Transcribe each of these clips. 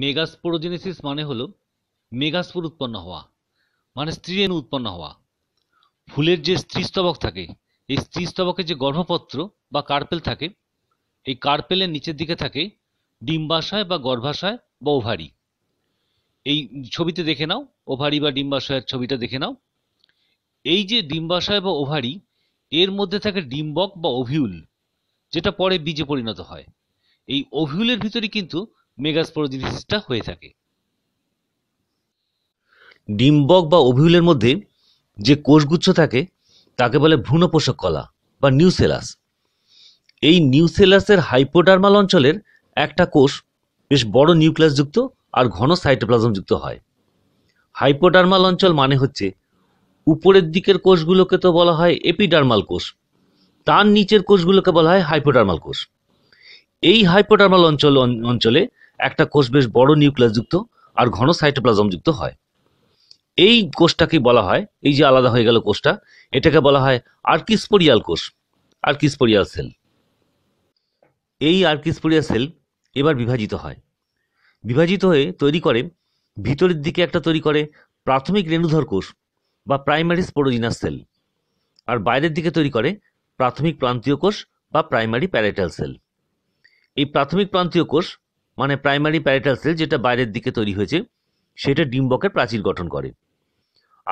মেগাস্পোরোজেনেসিস মানে হলো মেগাস্পোর উৎপন্ন হওয়া মানে স্ত্রীরেণু উৎপন্ন হওয়া ফুলের যে স্ত্রীস্তবক থাকে এই স্ত্রীস্তবকের যে গর্ভপত্র বা কার্পেল থাকে এই কার্পেলের নিচের দিকে থাকে ডিম্বাশয় বা গর্ভাশয় বা ওভারি এই ছবিতে দেখে নাও ওভারি বা ডিম্বাশয়ের ছবিটা দেখে নাও এই যে ডিম্বাশয় বা ওভারি এর মধ্যে থাকে ডিম্বক বা অভিউল যেটা পরে বীজে পরিণত হয় এই অভিউলের ভিতরে কিন্তু মেগাস্পোরোজিনিসটা হয়ে থাকে ডিম্বক বা অভিউলের মধ্যে যে কোষগুচ্ছ থাকে তাকে বলে ভ্রূণপোষক কলা বা নিউসেলাস এই নিউসেলাসের হাইপোডার্মাল অঞ্চলের একটা কোষ বেশ বড় নিউক্লিয়াসযুক্ত আর ঘন সাইটোপ্লাজম যুক্ত হয় হাইপোডার্মাল অঞ্চল মানে হচ্ছে উপরের দিকের কোষগুলোকে তো বলা হয় এপিডার্মাল কোষ তার নিচের কোষগুলোকে বলা হয় হাইপোডার্মাল কোষ এই হাইপোডার্মাল অঞ্চল অঞ্চলে একটা কোষ বেশ বড় নিউক্লিয়াসযুক্ত আর ঘন সাইটোপ্লাজমযুক্ত হয় এই কোষটাকে বলা হয় এই যে আলাদা হয়ে গেল কোষটা এটাকে বলা হয় আর্কিসপোরিয়াল কোষ আর্কিসপোরিয়াল সেল এই আর্কিসপোরিয়াল সেল এবার বিভাজিত হয় বিভাজিত হয়ে তৈরি করে ভিতরের দিকে একটা তৈরি করে প্রাথমিক রেণুধর কোষ বা প্রাইমারি স্পোরোজিনাস সেল আর বাইরের দিকে তৈরি করে প্রাথমিক প্রান্তীয় কোষ বা প্রাইমারি প্যারেটাল সেল এই প্রাথমিক প্রান্তীয় কোষ মানে প্রাইমারি প্যারেটাল সেল যেটা বাইরের দিকে তৈরি হয়েছে সেটা ডিম্বকের প্রাচীর গঠন করে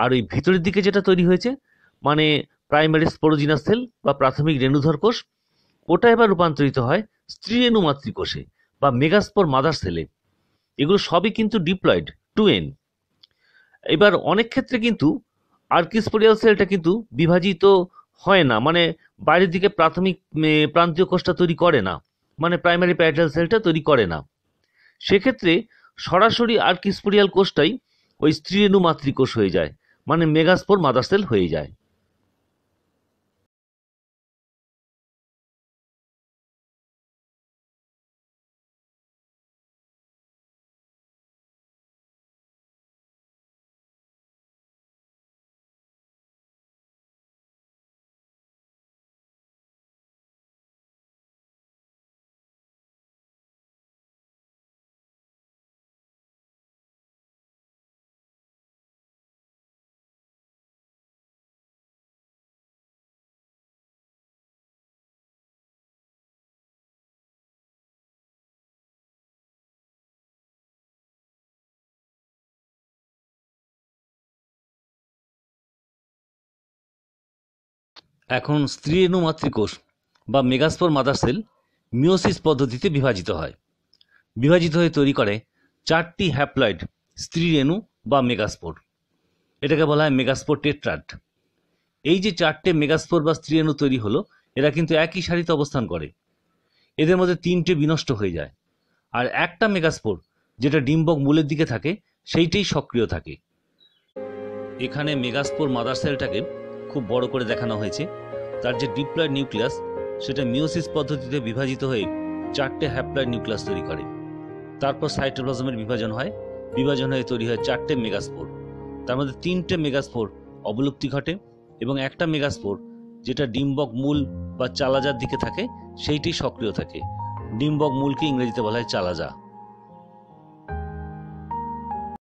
আর ওই ভিতরের দিকে যেটা তৈরি হয়েছে মানে প্রাইমারি স্পোরোজিনা সেল বা প্রাথমিক রেণুধর কোষ ওটা এবার রূপান্তরিত হয় স্ত্রী রেণুমাতৃকোষে বা মেগাস্পোর মাদার সেলে এগুলো সবই কিন্তু ডিপ্লয়েড টু এন এবার অনেক ক্ষেত্রে কিন্তু আর্কিস্পোরিয়াল সেলটা কিন্তু বিভাজিত হয় না মানে বাইরের দিকে প্রাথমিক প্রান্তীয় কোষটা তৈরি করে না মানে প্রাইমারি প্যারিটাল সেলটা তৈরি করে না সেক্ষেত্রে সরাসরি আর্কিস্পোরিয়াল কোষটাই ওই স্ত্রীরেণু মাতৃকোষ হয়ে যায় মানে মেগাস্পোর মাদার সেল হয়ে যায় এখন স্ত্রী মাতৃকোষ বা মেগাস্পোর মাদার সেল মিওসিস পদ্ধতিতে বিভাজিত হয় বিভাজিত হয়ে তৈরি করে চারটি হ্যাপ্লয়েড স্ত্রী রেণু বা মেগাস্পোর এটাকে বলা হয় মেগাস্পোর টেট্রাট এই যে চারটে মেগাস্পোর বা স্ত্রী রেণু তৈরি হলো এরা কিন্তু একই সারিতে অবস্থান করে এদের মধ্যে তিনটে বিনষ্ট হয়ে যায় আর একটা মেগাস্পোর যেটা ডিম্বক মূলের দিকে থাকে সেইটাই সক্রিয় থাকে এখানে মেগাস্পোর মাদার সেলটাকে খুব বড় করে দেখানো হয়েছে তার যে ডিপ্লয়েড নিউক্লিয়াস সেটা মিওসিস পদ্ধতিতে বিভাজিত হয়ে চারটে হ্যাপ্লয়েড নিউক্লিয়াস তৈরি করে তারপর সাইটোপ্লাজমের বিভাজন হয় বিভাজন হয়ে তৈরি হয় চারটে মেগাস্পোর তার মধ্যে তিনটে মেগাস্পোর অবলুপ্তি ঘটে এবং একটা মেগাস্পোর যেটা ডিম্বক মূল বা চালাজার দিকে থাকে সেইটি সক্রিয় থাকে ডিম্বক মূলকে ইংরেজিতে বলা হয় চালাজা